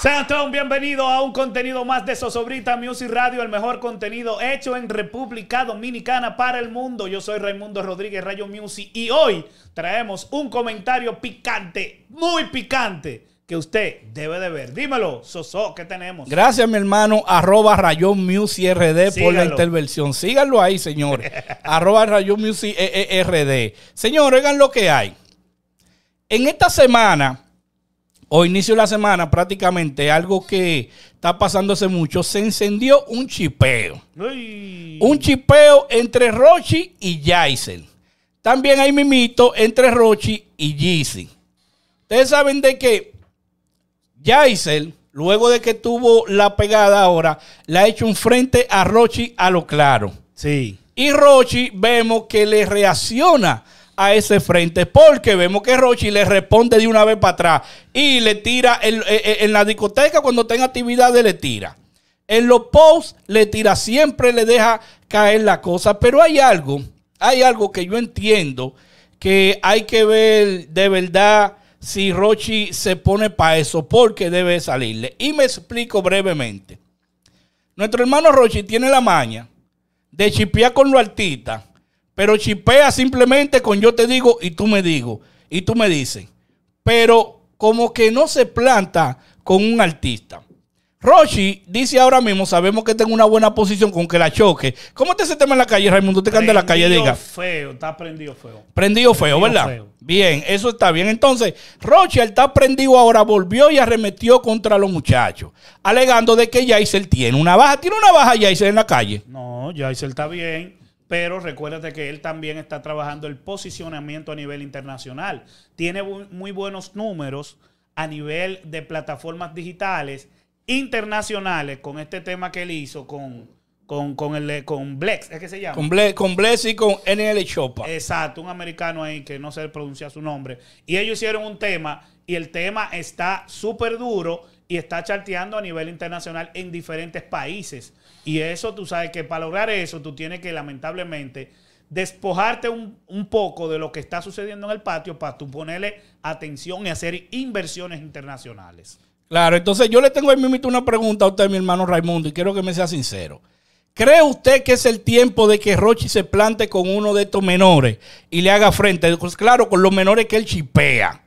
Sean todos bienvenidos a un contenido más de Sosobrita Music Radio, el mejor contenido hecho en República Dominicana para el mundo. Yo soy Raimundo Rodríguez Rayo Music y hoy traemos un comentario picante, muy picante, que usted debe de ver. Dímelo, Soso, ¿qué tenemos? Gracias, mi hermano, arroba Rayón Music RD por la intervención. Síganlo ahí, señores. arroba Rayón Music eh, eh, RD. Señores, oigan lo que hay. En esta semana o inicio de la semana, prácticamente algo que está pasándose mucho, se encendió un chipeo. Un chipeo entre Rochi y Jaisel. También hay mimito entre Rochi y Jeezy. Ustedes saben de que Jaisel, luego de que tuvo la pegada ahora, le ha hecho un frente a Rochi a lo claro. Sí. Y Rochi vemos que le reacciona a ese frente. Porque vemos que Rochi le responde de una vez para atrás y le tira eh, eh, en, la discoteca cuando tenga actividades, le tira. En los posts le tira, siempre le deja caer la cosa. Pero hay algo, hay algo que yo entiendo que hay que ver de verdad si Rochi se pone para eso, porque debe salirle. Y me explico brevemente. Nuestro hermano Rochi tiene la maña de chipear con los artistas pero chipea simplemente con yo te digo y tú me digo. Y tú me dices. Pero como que no se planta con un artista. Rochi dice ahora mismo, sabemos que tengo una buena posición con que la choque. ¿Cómo está ese tema en la calle, Raimundo? Te canta en la calle, diga. feo, está prendido feo. Prendido, feo, ¿verdad? Bien, eso está bien. Entonces, Rochi al estar prendido ahora volvió y arremetió contra los muchachos, alegando de que Yaisel tiene una baja. ¿Tiene una baja Yaisel en la calle? No, Yaisel está bien pero recuérdate que él también está trabajando el posicionamiento a nivel internacional. Tiene muy buenos números a nivel de plataformas digitales internacionales con este tema que él hizo con, con, el, con Blex, ¿es que se llama? Con, Blex y con NL Chopa. Exacto, un americano ahí que no sé pronunciar su nombre. Y ellos hicieron un tema y el tema está súper duro y está charteando a nivel internacional en diferentes países. Y eso tú sabes que para lograr eso tú tienes que lamentablemente despojarte un, poco de lo que está sucediendo en el patio para tú ponerle atención y hacer inversiones internacionales. Claro, entonces yo le tengo ahí mismo una pregunta a usted, mi hermano Raimundo, y quiero que me sea sincero. ¿Cree usted que es el tiempo de que Rochi se plante con uno de estos menores y le haga frente? Pues claro, con los menores que él chipea.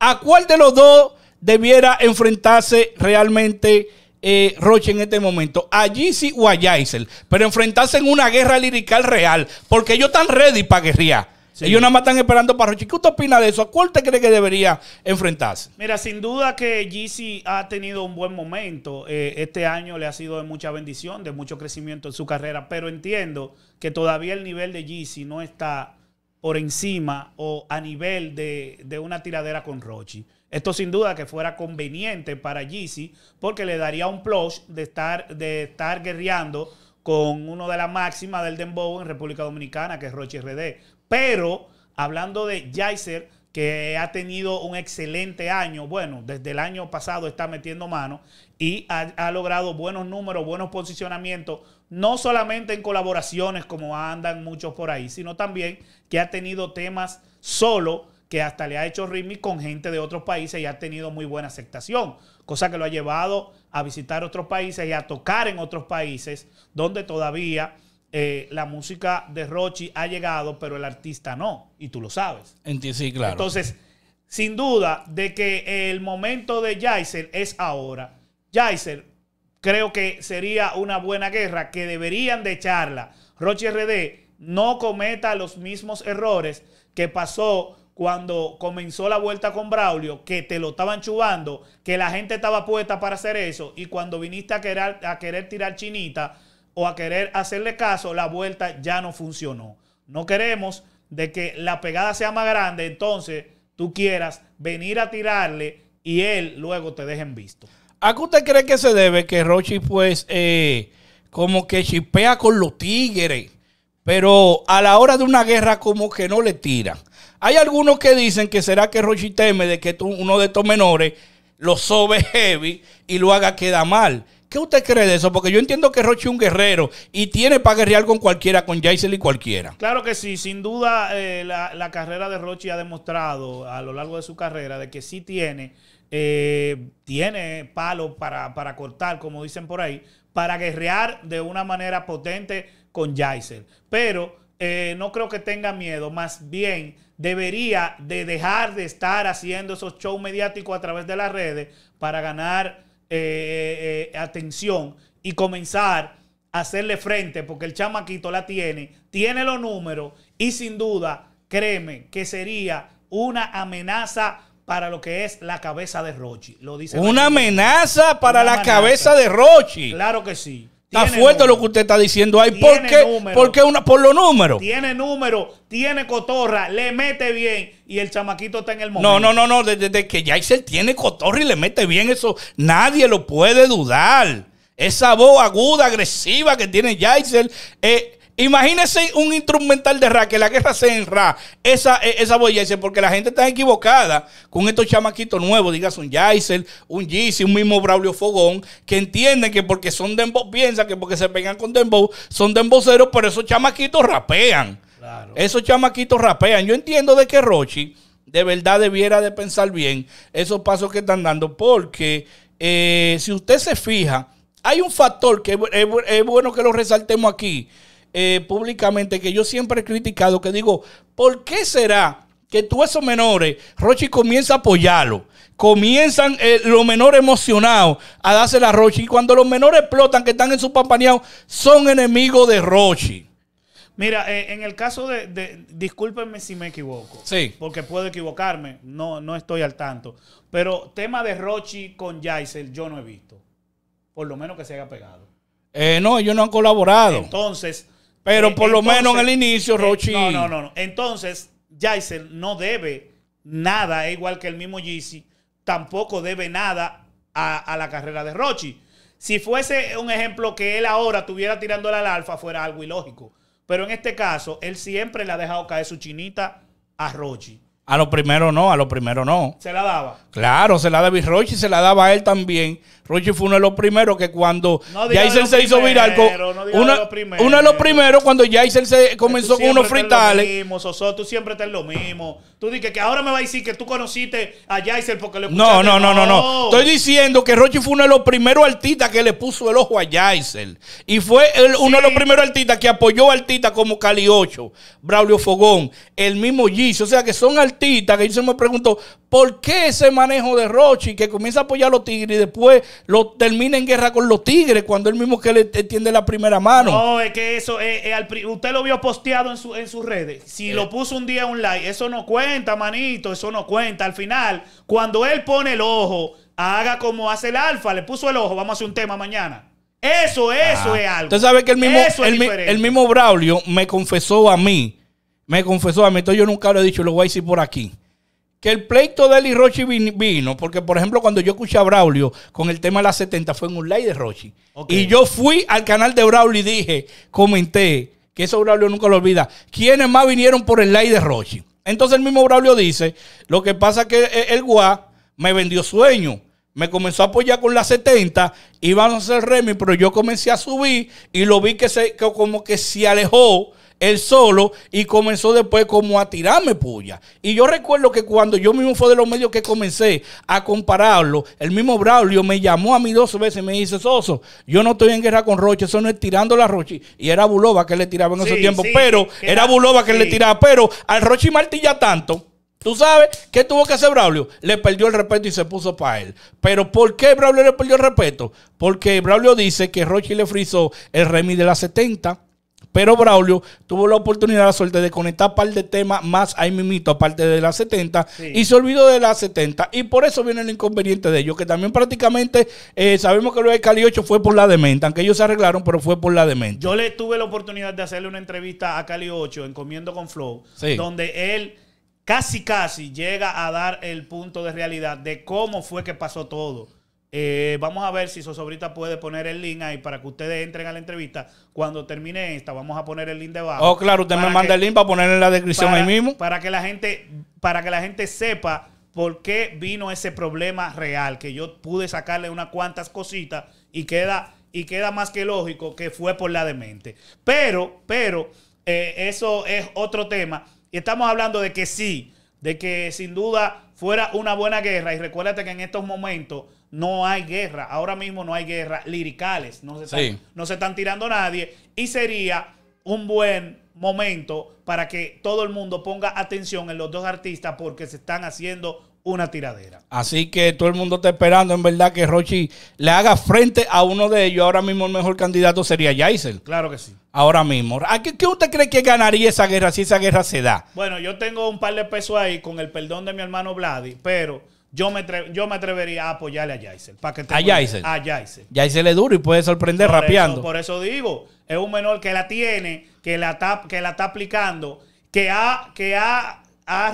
¿A cuál de los dos debiera enfrentarse realmente eh, Roche en este momento, a Yeezy o a Yaisel, pero enfrentarse en una guerra lirical real, porque ellos están ready para guerrear. Ellos nada más están esperando para Roche ¿Qué tú opina de eso? ¿A cuál te cree que debería enfrentarse? Mira, sin duda que Jeezy ha tenido un buen momento. Eh, este año le ha sido de mucha bendición, de mucho crecimiento en su carrera, pero entiendo que todavía el nivel de Jeezy no está por encima o a nivel de, de una tiradera con Rochi. Esto sin duda que fuera conveniente para Yeezy porque le daría un plus de estar, de estar guerreando con uno de las máximas del Dembow en República Dominicana, que es Roche RD. Pero hablando de Jaiser, que ha tenido un excelente año, bueno, desde el año pasado está metiendo mano y ha, ha logrado buenos números, buenos posicionamientos, no solamente en colaboraciones como andan muchos por ahí, sino también que ha tenido temas solo que hasta le ha hecho remix con gente de otros países y ha tenido muy buena aceptación, cosa que lo ha llevado a visitar otros países y a tocar en otros países donde todavía eh, la música de Rochi ha llegado, pero el artista no, y tú lo sabes. sí, claro. Entonces, sin duda de que el momento de Jaiser es ahora. Jaiser, creo que sería una buena guerra que deberían de echarla. Rochi RD no cometa los mismos errores que pasó cuando comenzó la vuelta con Braulio, que te lo estaban chubando, que la gente estaba puesta para hacer eso, y cuando viniste a querer, a querer tirar chinita o a querer hacerle caso, la vuelta ya no funcionó. No queremos de que la pegada sea más grande, entonces tú quieras venir a tirarle y él luego te en visto. ¿A qué usted cree que se debe que Rochi pues eh, como que chipea con los tigres, pero a la hora de una guerra como que no le tira? Hay algunos que dicen que será que Rochi teme de que tú, uno de estos menores lo sobe heavy y lo haga queda mal. ¿Qué usted cree de eso? Porque yo entiendo que Rochi es un guerrero y tiene para guerrear con cualquiera, con Jaisel y cualquiera. Claro que sí, sin duda eh, la, carrera de Rochi ha demostrado a lo largo de su carrera de que sí tiene, eh, tiene palo para, para cortar, como dicen por ahí, para guerrear de una manera potente con Jaisel. Pero eh, no creo que tenga miedo, más bien debería de dejar de estar haciendo esos shows mediáticos a través de las redes para ganar eh, eh, atención y comenzar a hacerle frente, porque el chamaquito la tiene, tiene los números y sin duda, créeme que sería una amenaza para lo que es la cabeza de Rochi. Lo dice una amenaza para la cabeza de Rochi. Claro que sí. Está fuerte lo que usted está diciendo ahí. ¿Por qué? Porque una, por los números. Tiene número, tiene cotorra, le mete bien y el chamaquito está en el momento. No, no, no, no. Desde, que Jaisel tiene cotorra y le mete bien, eso nadie lo puede dudar. Esa voz aguda, agresiva que tiene Jaisel. Eh, Imagínense un instrumental de Ra, que la guerra sea en esa, e, esa porque la gente está equivocada con estos chamaquitos nuevos, digas un Jaisel, un Yeezy, un mismo Braulio Fogón, que entienden que porque son Dembo piensan que porque se pegan con dembow, son demboceros pero esos chamaquitos rapean. Esos chamaquitos rapean. Yo entiendo de que Rochi de verdad debiera de pensar bien esos pasos que están dando, porque eh, si usted se fija, hay un factor que es bueno que lo resaltemos aquí eh, públicamente que yo siempre he criticado, que digo, ¿por qué será que tú esos menores, Rochi comienza a apoyarlo? Comienzan eh, los menores emocionados a darse la Rochi. Y cuando los menores explotan, que están en su pampaneado, son enemigos de Rochi. Mira, eh, en el caso de, discúlpenme si me equivoco. Sí. Porque puedo equivocarme, no, no estoy al tanto. Pero tema de Rochi con Jaisel yo no he visto. Por lo menos que se haya pegado. no, ellos no han colaborado. Entonces, pero por lo menos en el inicio, eh, Rochi. No, no, no, Entonces, Jaisel no debe nada, igual que el mismo Yeezy, tampoco debe nada a, a, la carrera de Rochi. Si fuese un ejemplo que él ahora estuviera tirándole al alfa, fuera algo ilógico. Pero en este caso, él siempre le ha dejado caer su chinita a Rochi. A lo primero no, a lo primero no. ¿Se la daba? Claro, se la daba. Y se la daba a él también. Roche fue uno de los primeros que cuando no se hizo viral. Con, uno de los primeros cuando Jason se comenzó con unos fritales. Lo mismo, tú siempre estás lo mismo. Tú dices que ahora me va a decir que tú conociste a Jason porque le no, no, no, no, no. Estoy diciendo que Roche fue uno de los primeros artistas que le puso el ojo a Jason. Y fue uno de los primeros artistas que apoyó a artistas como Cali 8, Braulio Fogón, el mismo Gis. O sea que son artistas que yo me pregunto, ¿por qué ese manejo de Rochi que comienza a apoyar a los tigres y después lo termina en guerra con los tigres cuando él mismo que le tiende la primera mano? No, es que eso, eh, eh, usted lo vio posteado en, su, en sus redes. Si eh. lo puso un día un like, eso no cuenta, manito, eso no cuenta. Al final, cuando él pone el ojo, haga como hace el alfa, le puso el ojo, vamos a hacer un tema mañana. Eso, eso ah. es algo. Usted sabe que el mismo, el mismo Braulio me confesó a mí me confesó a mí, entonces yo nunca lo he dicho, lo voy a decir por aquí. Que el pleito de Eli y Rochi vino, porque por ejemplo cuando yo escuché a Braulio con el tema de las 70 fue en un live de Rochi. Y yo fui al canal de Braulio y dije, comenté, que eso Braulio nunca lo olvida, ¿quiénes más vinieron por el live de Rochi? Entonces el mismo Braulio dice, lo que pasa es que e, el gua me vendió sueño. Me comenzó a apoyar con las 70, iban a hacer Remy, pero yo comencé a subir y lo vi que se, que como que se alejó él solo y comenzó después como a tirarme puya. Y yo recuerdo que cuando yo mismo fue de los medios que comencé a compararlo, el mismo Braulio me llamó a mí dos veces y me dice, Soso, yo no estoy en guerra con Roche, eso no es tirando la Roche. Y era Buloba que le tiraba en ese tiempo, pero era, Buloba que le tiraba, pero al Rochi martilla tanto. ¿Tú sabes qué tuvo que hacer Braulio? Le perdió el respeto y se puso para él. ¿Pero por qué Braulio le perdió el respeto? Porque Braulio dice que Rochi le frizó el Remy de la 70 pero Braulio tuvo la oportunidad, la suerte de conectar un par de temas más ahí mimito, aparte de las 70, y se olvidó de las 70. Y por eso viene el inconveniente de ellos, que también prácticamente eh, sabemos que lo de Cali 8 fue por la dementa, aunque ellos se arreglaron, pero fue por la dementa. Yo le tuve la oportunidad de hacerle una entrevista a Cali 8 en Comiendo con Flow, donde él casi casi llega a dar el punto de realidad de cómo fue que pasó todo. Eh, vamos a ver si Sosobrita puede poner el link ahí para que ustedes entren a la entrevista. Cuando termine esta, vamos a poner el link debajo. Oh, claro, usted me manda el link para poner en la descripción ahí mismo. Para que la gente, para que la gente sepa por qué vino ese problema real, que yo pude sacarle unas cuantas cositas y queda, y queda más que lógico que fue por la demente. Pero, pero, eh, eso es otro tema. Y estamos hablando de que sí, de que sin duda fuera una buena guerra. Y recuérdate que en estos momentos no hay guerra. Ahora mismo no hay guerra. Liricales, no se están, no se están tirando nadie. Y sería un buen momento para que todo el mundo ponga atención en los dos artistas porque se están haciendo una tiradera. Así que todo el mundo está esperando, en verdad, que Rochi le haga frente a uno de ellos. Ahora mismo el mejor candidato sería Yaisel. Claro que sí. Ahora mismo. qué, qué, usted cree que ganaría esa guerra si esa guerra se da? Bueno, yo tengo un par de pesos ahí con el perdón de mi hermano Vladi, pero yo me, atrevería a apoyarle a Yaisel. Para que a Jaisel A duro y puede sorprender rapeando. por eso digo, es un menor que la tiene, que la está, que la está aplicando, que ha, que ha,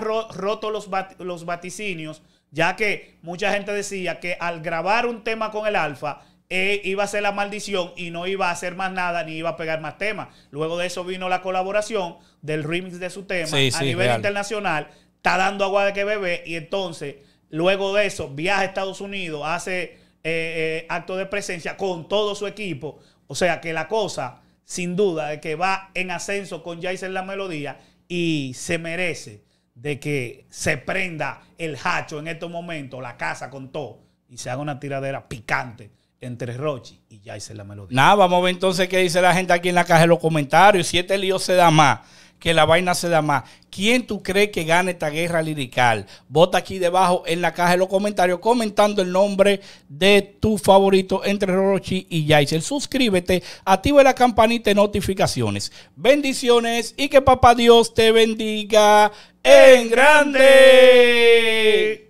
roto los, los vaticinios, ya que mucha gente decía que al grabar un tema con el Alfa, eh, iba a ser la maldición y no iba a hacer más nada ni iba a pegar más temas. Luego de eso vino la colaboración del remix de su tema a nivel internacional. Está dando agua de que bebé y entonces Luego de eso, viaja a Estados Unidos, hace eh, eh, acto de presencia con todo su equipo. O sea que la cosa, sin duda, de que va en ascenso con en La Melodía y se merece de que se prenda el hacho en estos momentos, la casa con todo, y se haga una tiradera picante entre Rochi y Jason La Melodía. Nada, vamos a ver entonces qué dice la gente aquí en la caja de los comentarios. Si este lío se da más que la vaina se da más. ¿Quién tú crees que gane esta guerra lirical? Vota aquí debajo en la caja de los comentarios comentando el nombre de tu favorito entre Rorochi y Yaisel. Suscríbete, activa la campanita de notificaciones. Bendiciones y que papá Dios te bendiga en grande.